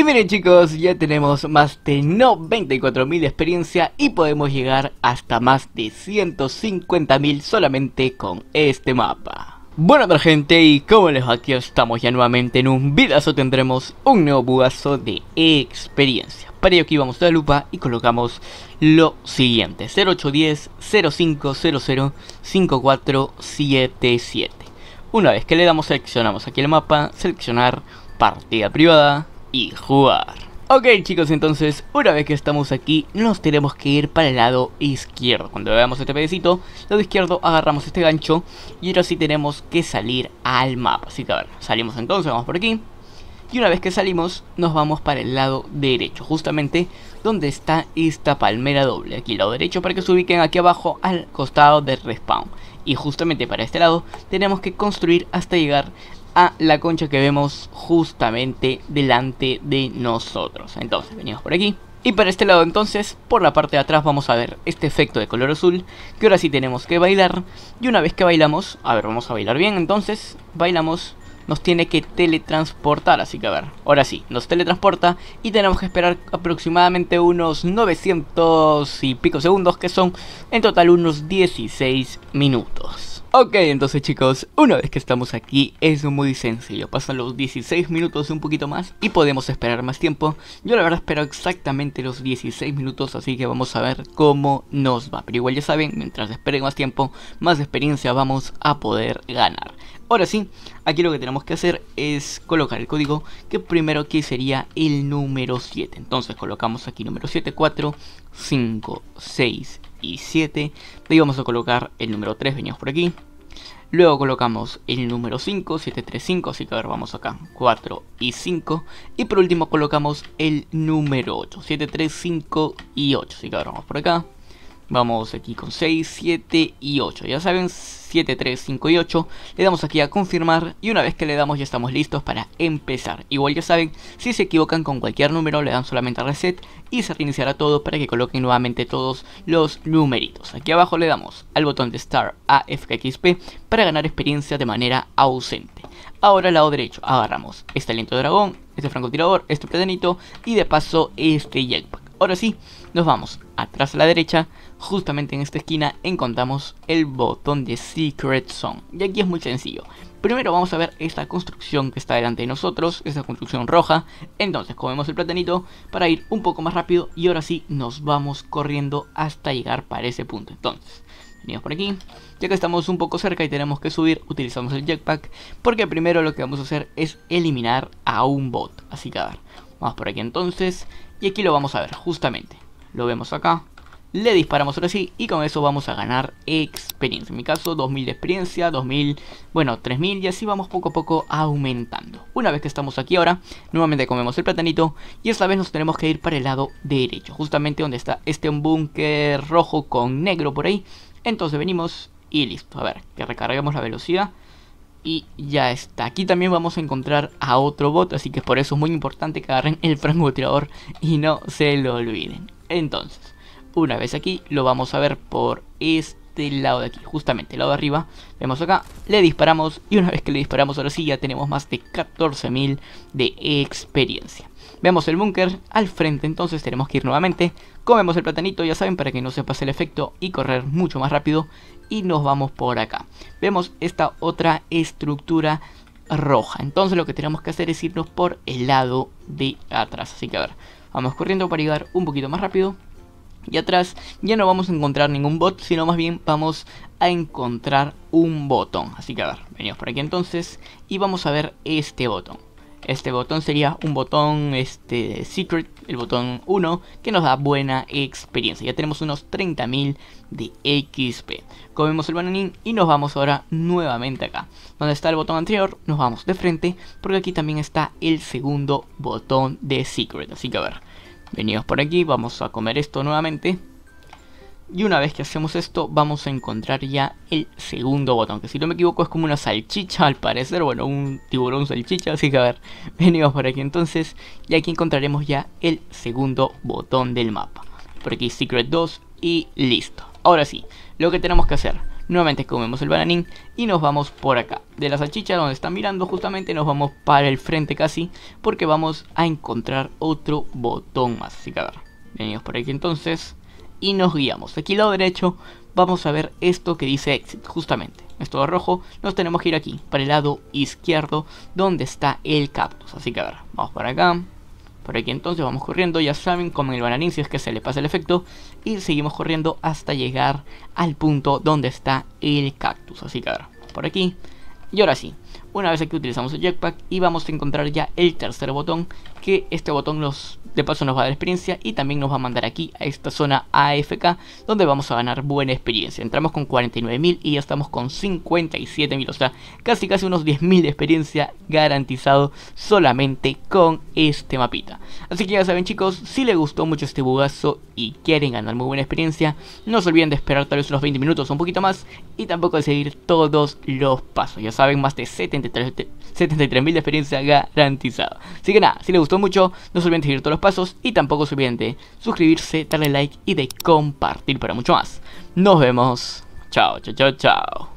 Y miren chicos, ya tenemos más de 94.000 de experiencia y podemos llegar hasta más de 150.000 solamente con este mapa. Bueno otra gente y como les va aquí estamos ya nuevamente en un vidazo tendremos un nuevo bugazo de experiencia Para ello aquí vamos a la lupa y colocamos lo siguiente 0810 0500 5477 Una vez que le damos seleccionamos aquí el mapa, seleccionar partida privada y jugar. Ok chicos, entonces una vez que estamos aquí nos tenemos que ir para el lado izquierdo. Cuando veamos este pedacito, lado izquierdo agarramos este gancho y ahora sí tenemos que salir al mapa. Así que a ver, salimos entonces, vamos por aquí. Y una vez que salimos, nos vamos para el lado derecho, justamente donde está esta palmera doble. Aquí, lado derecho, para que se ubiquen aquí abajo al costado del respawn. Y justamente para este lado, tenemos que construir hasta llegar a la concha que vemos justamente delante de nosotros. Entonces, venimos por aquí. Y para este lado entonces, por la parte de atrás vamos a ver este efecto de color azul, que ahora sí tenemos que bailar. Y una vez que bailamos, a ver, vamos a bailar bien entonces, bailamos, nos tiene que teletransportar, así que a ver, ahora sí, nos teletransporta y tenemos que esperar aproximadamente unos 900 y pico segundos, que son en total unos 16 minutos. Ok, entonces chicos, una vez que estamos aquí es muy sencillo, pasan los 16 minutos un poquito más y podemos esperar más tiempo. Yo la verdad espero exactamente los 16 minutos, así que vamos a ver cómo nos va. Pero igual ya saben, mientras esperen más tiempo, más experiencia vamos a poder ganar. Ahora sí, aquí lo que tenemos que hacer es colocar el código que primero aquí sería el número 7. Entonces colocamos aquí número 7, 4, 5, 6, y 7. ahí vamos a colocar el número 3, venimos por aquí. Luego colocamos el número 5, 7, 3, así que a ver, vamos acá, 4 y 5. Y por último colocamos el número 8, 7, 3, 5 y 8, así que ahora vamos por acá. Vamos aquí con 6, 7 y 8. Ya saben, 7, 3, 5 y 8. Le damos aquí a confirmar y una vez que le damos ya estamos listos para empezar. Igual ya saben, si se equivocan con cualquier número le dan solamente a reset y se reiniciará todo para que coloquen nuevamente todos los numeritos. Aquí abajo le damos al botón de Star a para ganar experiencia de manera ausente. Ahora al lado derecho agarramos este aliento de dragón, este francotirador, este platanito y de paso este Yelp. Ahora sí, nos vamos atrás a la derecha, justamente en esta esquina encontramos el botón de Secret Zone. Y aquí es muy sencillo. Primero vamos a ver esta construcción que está delante de nosotros, esta construcción roja. Entonces comemos el platanito para ir un poco más rápido y ahora sí nos vamos corriendo hasta llegar para ese punto. Entonces, venimos por aquí. Ya que estamos un poco cerca y tenemos que subir, utilizamos el jetpack porque primero lo que vamos a hacer es eliminar a un bot. Así que a ver, Vamos por aquí entonces. Y aquí lo vamos a ver, justamente. Lo vemos acá. Le disparamos ahora sí y con eso vamos a ganar experiencia. En mi caso 2000 de experiencia, 2000, bueno 3000 y así vamos poco a poco aumentando. Una vez que estamos aquí ahora, nuevamente comemos el platanito y esta vez nos tenemos que ir para el lado derecho. Justamente donde está este búnker rojo con negro por ahí. Entonces venimos y listo. A ver, que recarguemos la velocidad y ya está. Aquí también vamos a encontrar a otro bot, así que por eso es muy importante que agarren el tirador y no se lo olviden. Entonces, una vez aquí, lo vamos a ver por este del lado de aquí, justamente, el lado de arriba. Vemos acá, le disparamos y una vez que le disparamos ahora sí ya tenemos más de 14.000 de experiencia. Vemos el búnker al frente, entonces tenemos que ir nuevamente. Comemos el platanito, ya saben, para que no se pase el efecto y correr mucho más rápido. Y nos vamos por acá. Vemos esta otra estructura roja. Entonces lo que tenemos que hacer es irnos por el lado de atrás. Así que a ver, vamos corriendo para llegar un poquito más rápido y atrás ya no vamos a encontrar ningún bot, sino más bien vamos a encontrar un botón. Así que a ver, venimos por aquí entonces y vamos a ver este botón. Este botón sería un botón este, secret, el botón 1, que nos da buena experiencia. Ya tenemos unos 30.000 de XP. Comemos el bananín y nos vamos ahora nuevamente acá. Donde está el botón anterior, nos vamos de frente, porque aquí también está el segundo botón de secret. Así que a ver, Venimos por aquí, vamos a comer esto nuevamente. Y una vez que hacemos esto, vamos a encontrar ya el segundo botón. Que si no me equivoco es como una salchicha al parecer. Bueno, un tiburón salchicha. Así que a ver, venimos por aquí entonces. Y aquí encontraremos ya el segundo botón del mapa. Por aquí Secret 2 y listo. Ahora sí, lo que tenemos que hacer, nuevamente comemos el bananín y nos vamos por acá. De la salchicha donde están mirando justamente nos vamos para el frente casi porque vamos a encontrar otro botón más. Así que a ver, venimos por aquí entonces y nos guiamos. Aquí lado derecho vamos a ver esto que dice exit justamente. Esto de rojo, nos tenemos que ir aquí, para el lado izquierdo, donde está el cactus. Así que a ver, vamos para acá, por aquí entonces vamos corriendo, ya saben, como el bananín si es que se le pasa el efecto. Y seguimos corriendo hasta llegar al punto donde está el cactus. Así que a por aquí. Y ahora sí, una vez aquí utilizamos el jetpack y vamos a encontrar ya el tercer botón, que este botón nos, de paso nos va a dar experiencia y también nos va a mandar aquí a esta zona AFK, donde vamos a ganar buena experiencia. Entramos con 49.000 y ya estamos con 57.000, o sea, casi casi unos 10.000 de experiencia garantizado solamente con este mapita. Así que ya saben chicos, si les gustó mucho este bugazo y quieren ganar muy buena experiencia, no se olviden de esperar tal vez unos 20 minutos o un poquito más y tampoco de seguir todos los pasos. Ya saben, más de 70 73.000 de experiencia garantizada. Así que nada, si les gustó mucho, no se olviden seguir todos los pasos y tampoco se olviden de suscribirse, darle like y de compartir para mucho más. Nos vemos. Chao, chao, chao, chao.